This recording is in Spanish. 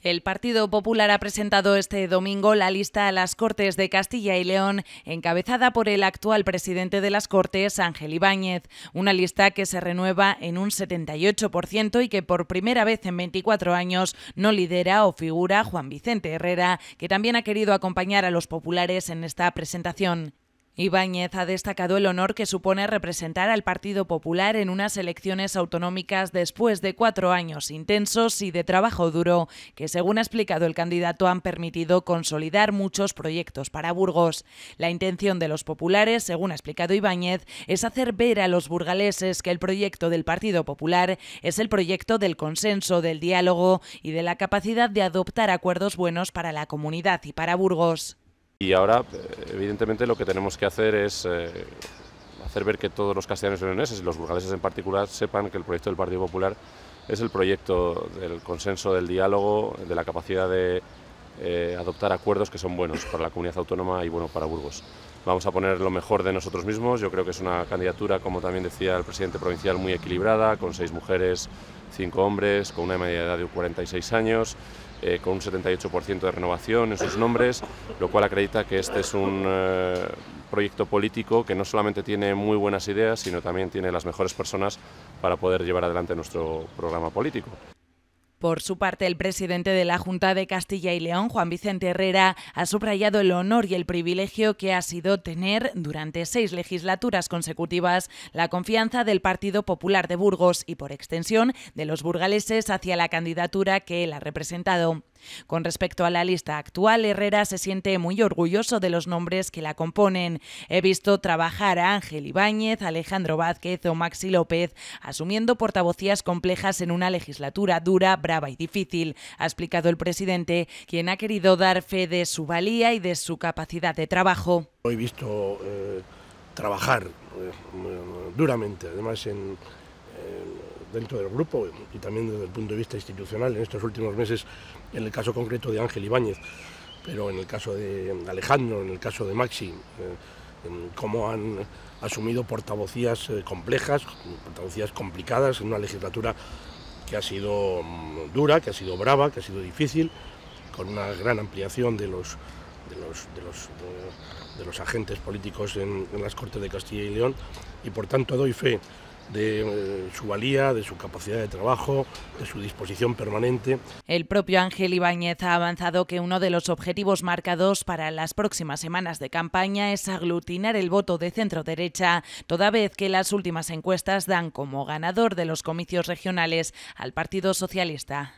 El Partido Popular ha presentado este domingo la lista a las Cortes de Castilla y León, encabezada por el actual presidente de las Cortes, Ángel Ibáñez, una lista que se renueva en un 78% y que por primera vez en 24 años no lidera o figura Juan Vicente Herrera, que también ha querido acompañar a los populares en esta presentación. Ibáñez ha destacado el honor que supone representar al Partido Popular en unas elecciones autonómicas después de cuatro años intensos y de trabajo duro, que según ha explicado el candidato han permitido consolidar muchos proyectos para Burgos. La intención de los populares, según ha explicado Ibáñez, es hacer ver a los burgaleses que el proyecto del Partido Popular es el proyecto del consenso, del diálogo y de la capacidad de adoptar acuerdos buenos para la comunidad y para Burgos. Y ahora, evidentemente, lo que tenemos que hacer es eh, hacer ver que todos los castellanos leoneses, y los burgaleses en particular, sepan que el proyecto del Partido Popular es el proyecto del consenso, del diálogo, de la capacidad de eh, adoptar acuerdos que son buenos para la comunidad autónoma y bueno para Burgos. Vamos a poner lo mejor de nosotros mismos. Yo creo que es una candidatura, como también decía el presidente provincial, muy equilibrada, con seis mujeres, cinco hombres, con una media de edad de 46 años, eh, con un 78% de renovación en sus nombres, lo cual acredita que este es un eh, proyecto político que no solamente tiene muy buenas ideas, sino también tiene las mejores personas para poder llevar adelante nuestro programa político. Por su parte, el presidente de la Junta de Castilla y León, Juan Vicente Herrera, ha subrayado el honor y el privilegio que ha sido tener durante seis legislaturas consecutivas la confianza del Partido Popular de Burgos y, por extensión, de los burgaleses hacia la candidatura que él ha representado. Con respecto a la lista actual, Herrera se siente muy orgulloso de los nombres que la componen. He visto trabajar a Ángel Ibáñez, Alejandro Vázquez o Maxi López, asumiendo portavocías complejas en una legislatura dura, brava y difícil, ha explicado el presidente, quien ha querido dar fe de su valía y de su capacidad de trabajo. He visto eh, trabajar eh, duramente, además en dentro del grupo y también desde el punto de vista institucional en estos últimos meses, en el caso concreto de Ángel Ibáñez, pero en el caso de Alejandro, en el caso de Maxi, eh, en cómo han asumido portavocías eh, complejas, portavocías complicadas en una legislatura que ha sido mm, dura, que ha sido brava, que ha sido difícil, con una gran ampliación de los, de los, agentes políticos en, en, las Cortes de Castilla y León. Y por tanto doy fe de eh, su valía, de su capacidad de trabajo, de su disposición permanente. El propio Ángel Ibáñez ha avanzado que uno de los objetivos marcados para las próximas semanas de campaña es aglutinar el voto de centro derecha, toda vez que las últimas encuestas dan como ganador de los comicios regionales al Partido Socialista.